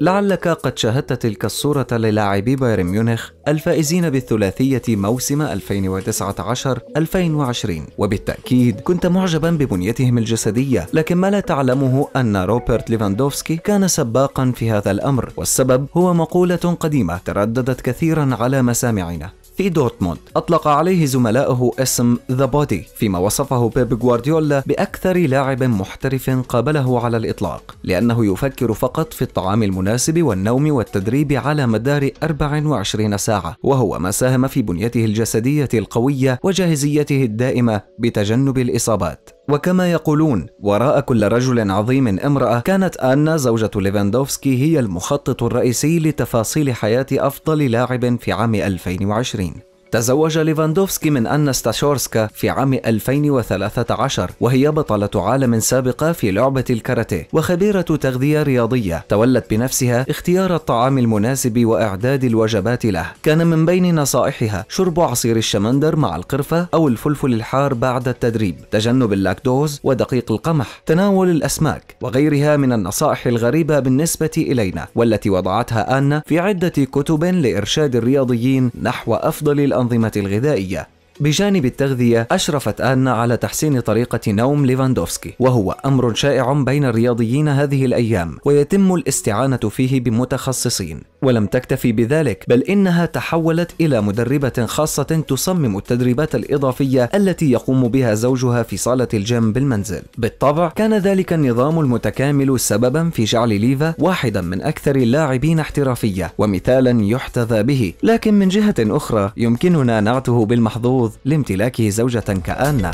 لعلك قد شاهدت تلك الصورة للاعبي بايرن ميونخ الفائزين بالثلاثية موسم 2019-2020 وبالتأكيد كنت معجبا ببنيتهم الجسدية لكن ما لا تعلمه أن روبرت ليفاندوفسكي كان سباقا في هذا الأمر والسبب هو مقولة قديمة ترددت كثيرا على مسامعنا في دورتموند أطلق عليه زملائه اسم ذا بودي فيما وصفه بيب جوارديولا بأكثر لاعب محترف قابله على الإطلاق لأنه يفكر فقط في الطعام المناسب والنوم والتدريب على مدار 24 ساعة وهو ما ساهم في بنيته الجسدية القوية وجاهزيته الدائمة بتجنب الإصابات وكما يقولون وراء كل رجل عظيم امرأة كانت آنا زوجة ليفاندوفسكي هي المخطط الرئيسي لتفاصيل حياة أفضل لاعب في عام 2020 تزوج ليفاندوفسكي من أنا ستاشورسكا في عام 2013 وهي بطلة عالم سابقة في لعبة الكاراتيه وخبيرة تغذية رياضية تولت بنفسها اختيار الطعام المناسب وإعداد الوجبات له كان من بين نصائحها شرب عصير الشمندر مع القرفة أو الفلفل الحار بعد التدريب تجنب اللاكتوز ودقيق القمح تناول الأسماك وغيرها من النصائح الغريبة بالنسبة إلينا والتي وضعتها آنا في عدة كتب لإرشاد الرياضيين نحو أفضل الأنظمة الغذائية بجانب التغذية أشرفت آنا على تحسين طريقة نوم ليفاندوفسكي وهو أمر شائع بين الرياضيين هذه الأيام ويتم الاستعانة فيه بمتخصصين ولم تكتفي بذلك بل إنها تحولت إلى مدربة خاصة تصمم التدريبات الإضافية التي يقوم بها زوجها في صالة الجيم بالمنزل بالطبع كان ذلك النظام المتكامل سببا في جعل ليفا واحدا من أكثر اللاعبين احترافية ومثالا يحتذى به لكن من جهة أخرى يمكننا نعته بالمحظوظ لامتلاكه زوجة كآنة